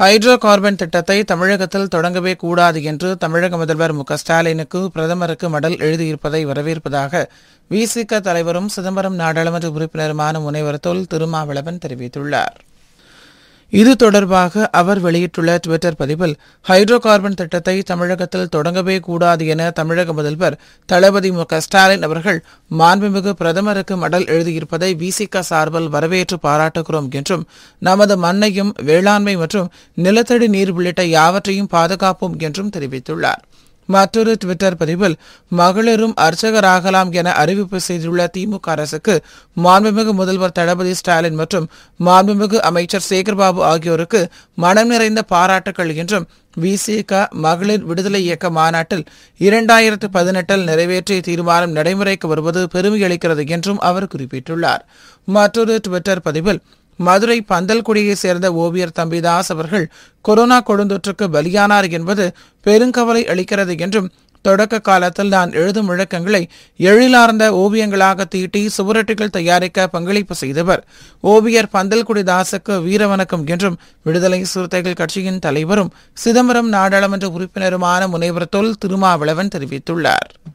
hydro carbon திட்டத்தை தமிழகத்தில் தொடங்கவே கூடாது என்று தமிழக முதல்வர் மு ஸ்டாலினுக்கு பிரதமருக்கு மடல் எழுதியிருப்பதை வரவேற்பதாக விசிக தலைவரும் சிதம்பரம் நாடாளுமன்ற உறுப்பினருமான முனைவர் தொல் திருமாவளவன் தெரிவித்துள்ளார் இது தொடர்பாக அவர் வெளியிட்டுள்ள டுவிட்டர் பதிவில் ஹைட்ரோ கார்பன் திட்டத்தை தமிழகத்தில் தொடங்கவே கூடாது என தமிழக முதல்வர் தளபதி மு ஸ்டாலின் அவர்கள் மாண்புமிகு பிரதமருக்கு மடல் எழுதியிருப்பதை விசிக சார்பில் வரவேற்று பாராட்டுகிறோம் என்றும் நமது மண்ணையும் வேளாண்மை மற்றும் நிலத்தடி நீர் உள்ளிட்ட யாவற்றையும் பாதுகாப்போம் என்றும் தெரிவித்துள்ளார் மற்றொரு டுவிட்டர் பதிவில் மகளிரும் அர்ச்சகராகலாம் என அறிவிப்பு செய்துள்ள திமுக அரசுக்கு மாண்புமிகு முதல்வர் தளபதி ஸ்டாலின் மற்றும் மாண்புமிகு அமைச்சர் சேகர்பாபு ஆகியோருக்கு மனம் நிறைந்த பாராட்டுகள் என்றும் விசிக மகளிர் விடுதலை இயக்க மாநாட்டில் இரண்டாயிரத்து பதினெட்டில் நிறைவேற்றிய தீர்மானம் நடைமுறைக்கு வருவது பெருமையளிக்கிறது என்றும் அவர் குறிப்பிட்டுள்ளார் மற்றொரு டுவிட்டர் பதிவில் மதுரை பந்தல்குடியைச் சேர்ந்த ஓவியர் தம்பிதாஸ் அவர்கள் கொரோனா கொடுந்தொற்றுக்கு பலியானார் என்பது பெருங்கவலை அளிக்கிறது என்றும் தொடக்க காலத்தில் நான் எழுதும் விளக்கங்களை எழிலார்ந்த ஓவியங்களாக தீட்டி சுவரொட்டிகள் தயாரிக்க பங்களிப்பு செய்தவர் ஓவியர் பந்தல்குடி தாசுக்கு வீரவணக்கம் என்றும் விடுதலை சிறுத்தைகள் கட்சியின் தலைவரும் சிதம்பரம் நாடாளுமன்ற உறுப்பினருமான முனைவர் தொல் திருமாவளவன் தெரிவித்துள்ளார்